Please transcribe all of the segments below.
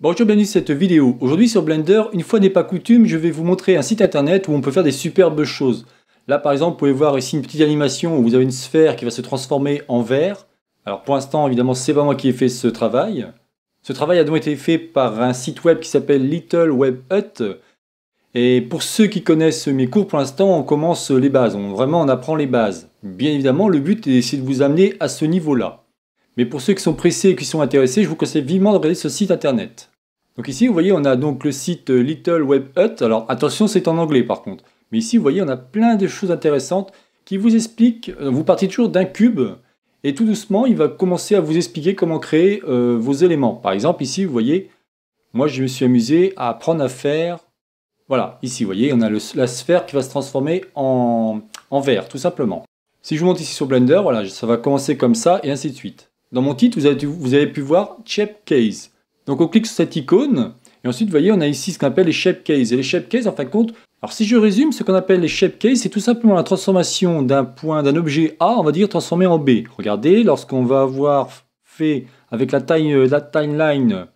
Bonjour, bienvenue dans cette vidéo. Aujourd'hui sur Blender, une fois n'est pas coutume, je vais vous montrer un site internet où on peut faire des superbes choses. Là par exemple, vous pouvez voir ici une petite animation où vous avez une sphère qui va se transformer en verre. Alors pour l'instant, évidemment, c'est pas moi qui ai fait ce travail. Ce travail a donc été fait par un site web qui s'appelle Little Web Et pour ceux qui connaissent mes cours, pour l'instant, on commence les bases. On, vraiment, on apprend les bases. Bien évidemment, le but est d'essayer de vous amener à ce niveau-là. Mais pour ceux qui sont pressés et qui sont intéressés, je vous conseille vivement de regarder ce site internet. Donc ici, vous voyez, on a donc le site euh, Little Web Alors attention, c'est en anglais par contre. Mais ici, vous voyez, on a plein de choses intéressantes qui vous expliquent. Euh, vous partez toujours d'un cube et tout doucement, il va commencer à vous expliquer comment créer euh, vos éléments. Par exemple, ici, vous voyez, moi, je me suis amusé à apprendre à faire. Voilà, ici, vous voyez, on a la sphère qui va se transformer en, en verre, tout simplement. Si je vous monte ici sur Blender, voilà, ça va commencer comme ça et ainsi de suite. Dans mon titre, vous avez, pu voir Shape Case. Donc on clique sur cette icône, et ensuite, vous voyez, on a ici ce qu'on appelle les shape case. Et les shape case en fin de compte, alors si je résume, ce qu'on appelle les shape case, c'est tout simplement la transformation d'un point, d'un objet A, on va dire, transformé en B. Regardez, lorsqu'on va avoir fait avec la, euh, timeline,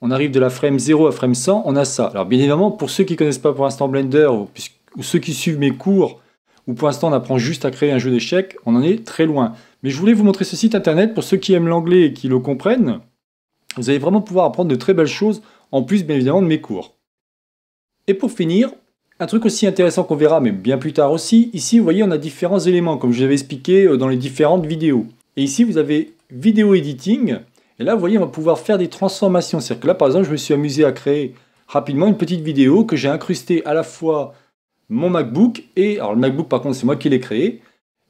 on arrive de la frame 0 à frame 100, on a ça. Alors bien évidemment, pour ceux qui ne connaissent pas pour l'instant Blender, ou, ou ceux qui suivent mes cours, ou pour l'instant on apprend juste à créer un jeu d'échecs, on en est très loin. Mais je voulais vous montrer ce site internet pour ceux qui aiment l'anglais et qui le comprennent. Vous allez vraiment pouvoir apprendre de très belles choses, en plus bien évidemment de mes cours. Et pour finir, un truc aussi intéressant qu'on verra, mais bien plus tard aussi, ici vous voyez on a différents éléments, comme je vous avais expliqué euh, dans les différentes vidéos. Et ici vous avez vidéo editing, et là vous voyez on va pouvoir faire des transformations. C'est-à-dire que là par exemple je me suis amusé à créer rapidement une petite vidéo que j'ai incrustée à la fois mon MacBook et, alors le MacBook par contre c'est moi qui l'ai créé,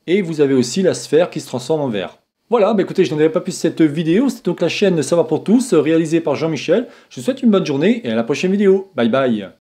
et vous avez aussi la sphère qui se transforme en verre. Voilà, bah écoutez, je n'en avais pas plus cette vidéo. C'est donc la chaîne Savoir pour tous, réalisée par Jean-Michel. Je vous souhaite une bonne journée et à la prochaine vidéo. Bye bye